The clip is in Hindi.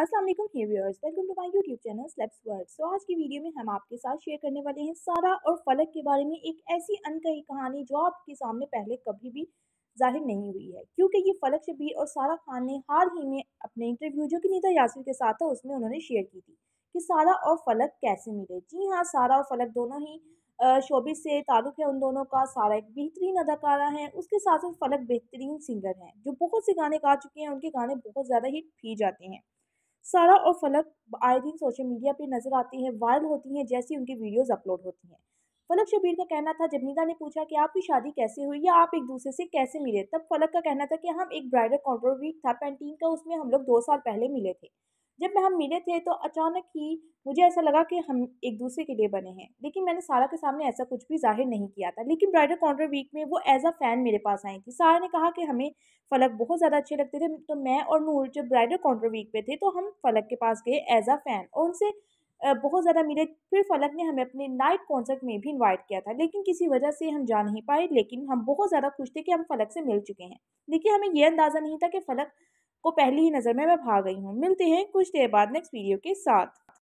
असलम वालेकुम welcome to my YouTube channel स्लेप्स वर्ड सो आज की वीडियो में हम आपके साथ शेयर करने वाले हैं सारा और फलक के बारे में एक ऐसी अनकही कहानी जो आपके सामने पहले कभी भी जाहिर नहीं हुई है क्योंकि ये फलक शबीर और सारा खान ने हाल ही में अपने इंटरव्यू जो कि नीता यासिर के साथ था उसमें उन्होंने शेयर की थी कि सारा और फलक कैसे मिले जी हाँ सारा और फलक दोनों ही शोबे से ताल्लुक़ है उन दोनों का सारा एक बेहतरीन अदाकारा हैं उसके साथ साथ फलक बेहतरीन सिंगर हैं जो बहुत से गाने गा चुके हैं उनके गाने बहुत ज़्यादा हिट भी जाते हैं सारा और फलक आए दिन सोशल मीडिया पर नजर आती हैं वायरल होती हैं जैसी उनकी वीडियोज़ अपलोड होती हैं फलक शबीर का कहना था जबनीदा ने पूछा कि आपकी शादी कैसे हुई या आप एक दूसरे से कैसे मिले तब फलक का कहना था कि हम एक ब्राइडल कॉन्ट्रोवीक था पेंटीन का उसमें हम लोग दो साल पहले मिले थे जब मैं हम मिले थे तो अचानक ही मुझे ऐसा लगा कि हम एक दूसरे के लिए बने हैं लेकिन मैंने सारा के सामने ऐसा कुछ भी जाहिर नहीं किया था लेकिन ब्राइडल कॉन्टर वीक में वो एज अ फ़ैन मेरे पास आई थी सारा ने कहा कि हमें फलक बहुत ज़्यादा अच्छे लगते थे तो मैं और नूर जब ब्राइडल कॉन्टर वीक पे थे तो हम फलक के पास गए एज अ फ़ैन और उनसे बहुत ज़्यादा मिले फिर फलक ने हमें अपने नाइट कॉन्सर्ट में भी इन्वाइट किया था लेकिन किसी वजह से हम जा नहीं पाए लेकिन हम बहुत ज़्यादा खुश थे कि हम फलक से मिल चुके हैं लेकिन हमें यह अंदाज़ा नहीं था कि फ़लक पहली ही नज़र में मैं भा गई हूँ मिलते हैं कुछ देर बाद नेक्स्ट वीडियो के साथ